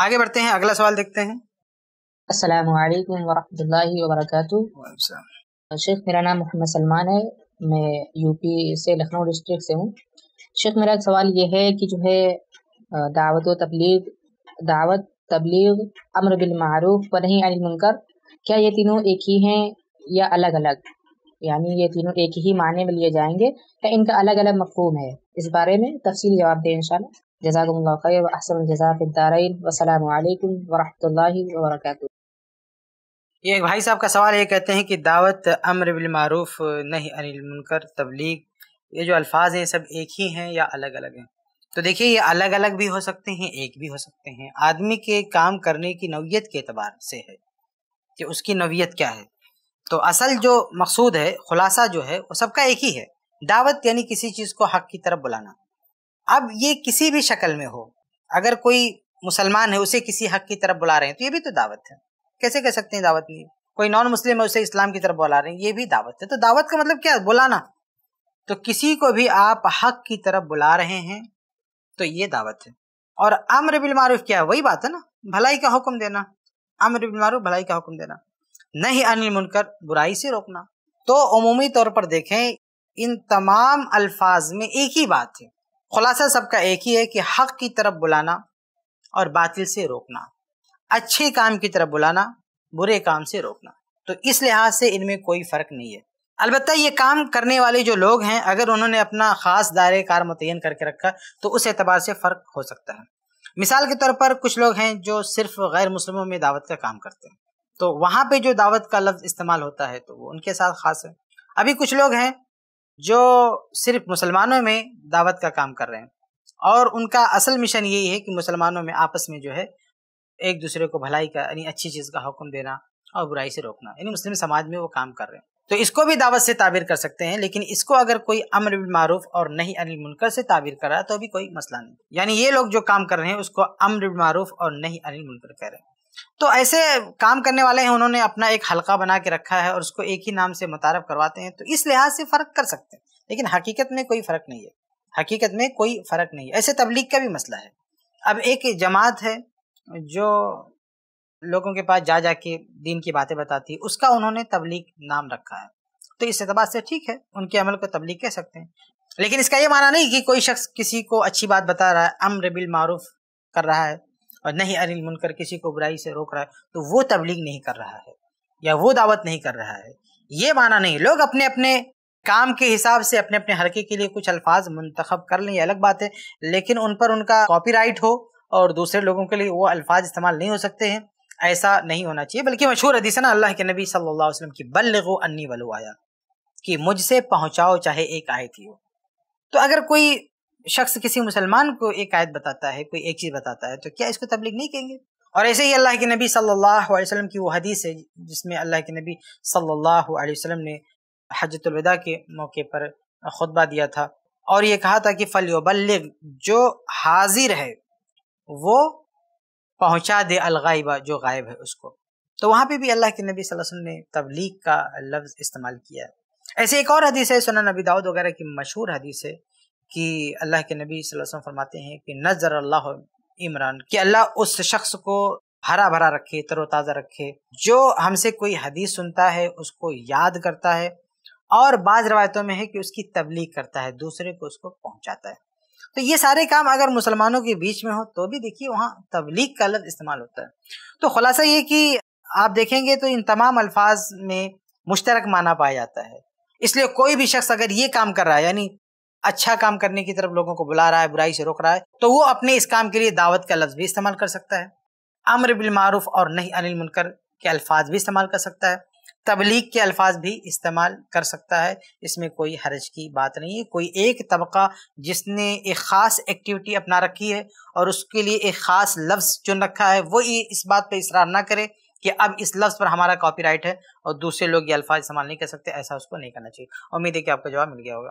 आगे बढ़ते हैं अगला सवाल देखते हैं अस्सलाम वालेकुम वरहमतुल्लाहि शेख मेरा नाम मोहम्मद सलमान है मैं यूपी से लखनऊ डिस्ट्रिक्ट से हूँ शेख मेरा सवाल यह है कि जो है दावत व तबलीग दावत तबलीग अमर बिलमारूफ व नहीं अनिल मुनकर क्या ये तीनों एक ही हैं या अलग अलग यानी ये तीनों एक ही माने में लिए जाएंगे या इनका अलग अलग मफहूम है इस बारे में तफसील जवाब दें इंशाल्लाह जजाकल्ला खैर अहसन जजा दारैन वसलम वरहमल वर्क ये एक भाई साहब का सवाल ये कहते हैं कि दावत अमर बिलमारूफ नहीं अनिल मुनकर तबलीग ये जो अल्फाज हैं सब एक ही हैं या अलग अलग हैं तो देखिए ये अलग अलग भी हो सकते हैं एक भी हो सकते हैं आदमी के काम करने की नवीयत के अतबार से है कि उसकी नवीयत क्या है तो असल जो मकसूद है खुलासा जो है वो सबका एक ही है दावत यानी किसी चीज़ को हक की तरफ बुलाना अब ये किसी भी शक्ल में हो अगर कोई मुसलमान है उसे किसी हक की तरफ बुला रहे हैं तो ये भी तो दावत है कैसे कह सकते हैं दावत नहीं कोई नॉन मुस्लिम है उसे इस्लाम की तरफ बुला रहे हैं ये भी दावत है तो दावत का मतलब क्या बुलाना तो किसी को भी आप हक की तरफ बुला रहे हैं तो ये दावत है और अमर बिल मारूफ क्या है वही बात है ना भलाई का हुक्म देना अमर बिल मारूफ भलाई का हुक्म देना नहीं अनिल मुनकर बुराई से रोकना तो अमूमी तौर पर देखें इन तमाम अल्फाज में एक ही बात है खुलासा सबका एक ही है कि हक की तरफ बुलाना और बातिल से रोकना अच्छे काम की तरफ बुलाना बुरे काम से रोकना तो इस लिहाज से इनमें कोई फ़र्क नहीं है अलबत् ये काम करने वाले जो लोग हैं अगर उन्होंने अपना ख़ास दायरे कार मुतन करके रखा तो उस एतबार से फ़र्क हो सकता है मिसाल के तौर पर कुछ लोग हैं जो सिर्फ गैर मुसलमों में दावत का काम करते हैं तो वहाँ पर जो दावत का लफ्ज़ इस्तेमाल होता है तो वो उनके साथ ख़ास है अभी कुछ लोग हैं जो सिर्फ मुसलमानों में दावत का काम कर रहे हैं और उनका असल मिशन यही है कि मुसलमानों में आपस में जो है एक दूसरे को भलाई का यानी अच्छी चीज़ का हुक्म देना और बुराई से रोकना यानी मुस्लिम समाज में वो काम कर रहे हैं तो इसको भी दावत से ताबीर कर सकते हैं लेकिन इसको अगर कोई अमर बिलमूफ और नहीं अनिल मुनकर से ताबीर कर रहा है तो भी कोई मसला नहीं यानी ये लोग जो काम कर रहे हैं उसको अमर बिलमूफ और नहीं अनिल मुनकर कह रहे हैं तो ऐसे काम करने वाले हैं उन्होंने अपना एक हल्का बना के रखा है और उसको एक ही नाम से मुतारफ करवाते हैं तो इस लिहाज से फ़र्क कर सकते हैं लेकिन हकीकत में कोई फ़र्क नहीं है हकीकत में कोई फ़र्क नहीं है ऐसे तबलीग का भी मसला है अब एक जमात है जो लोगों के पास जा जा के दीन की बातें बताती है उसका उन्होंने तबलीग नाम रखा है तो इस एतबार से ठीक है उनके अमल को तबलीग कह सकते हैं लेकिन इसका ये माना नहीं कि कोई शख्स किसी को अच्छी बात बता रहा है अम्र बिल मारूफ कर रहा है और नहीं अनिल मुनकर किसी को बुराई से रोक रहा है तो वो तबलीग नहीं कर रहा है या वो दावत नहीं कर रहा है ये माना नहीं लोग अपने अपने काम के हिसाब से अपने अपने हल्के के लिए कुछ अल्फाज मंतखब कर लें ये अलग बात है लेकिन उन पर उनका कॉपी हो और दूसरे लोगों के लिए वो अल्फाज इस्तेमाल नहीं हो सकते हैं ऐसा नहीं होना चाहिए बल्कि मशहूर हदीस ना अल्लाह के नबी सल्ला वसलम की की गो अन्नी वलो आया कि मुझसे पहुँचाओ चाहे एक आयत ही हो तो अगर कोई शख्स किसी मुसलमान को एक आयत बताता है कोई एक चीज़ बताता है तो क्या इसको तबलीग नहीं कहेंगे और ऐसे ही अल्लाह के नबी सल्लल्लाहु अलैहि वसल्लम की वो हदीस है जिसमें अल्लाह के नबी सल्लल्लाहु अलैहि वसल्लम ने हजतुलविदा के मौके पर खुतबा दिया था और ये कहा था कि फलियोबल जो हाजिर है वो पहुंचा दे अलगाइबा जो गायब है उसको तो वहाँ पे भी अल्लाह के नबी वसल्लम ने तबलीग का लफ्ज़ इस्तेमाल किया है ऐसे एक और हदीस है सुना नबी दाऊद वगैरह की मशहूर हदीस है कि अल्लाह के नबी वसल्लम फरमाते हैं कि नज़र अल्लाह इमरान कि अल्लाह उस शख्स को हरा भरा रखे तरोताज़ा रखे जो हमसे कोई हदीस सुनता है उसको याद करता है और बाज़ रवायतों में है कि उसकी तबलीग करता है दूसरे को उसको पहुंचाता है तो ये सारे काम अगर मुसलमानों के बीच में हो तो भी देखिए वहाँ तबलीग का लफ्ज़ इस्तेमाल होता है तो खुलासा ये कि आप देखेंगे तो इन तमाम अल्फाज में मुश्तरक माना पाया जाता है इसलिए कोई भी शख्स अगर ये काम कर रहा है यानी अच्छा काम करने की तरफ लोगों को बुला रहा है बुराई से रोक रहा है तो वो अपने इस काम के लिए दावत का लफ्ज़ भी इस्तेमाल कर सकता है अमर बिलमारूफ और नहीं अनिल मुनकर के अल्फाज भी इस्तेमाल कर सकता है तबलीग के अल्फाज भी इस्तेमाल कर सकता है इसमें कोई हरज की बात नहीं है कोई एक तबका जिसने एक ख़ास एक्टिविटी अपना रखी है और उसके लिए एक ख़ास लफ्ज़ चुन रखा है वो इस बात पर इसरार ना करे कि अब इस लफ्ज़ पर हमारा कॉपीराइट है और दूसरे लोग ये अल्फाज इस्तेमाल नहीं कर सकते ऐसा उसको नहीं करना चाहिए उम्मीद है कि आपका जवाब मिल गया होगा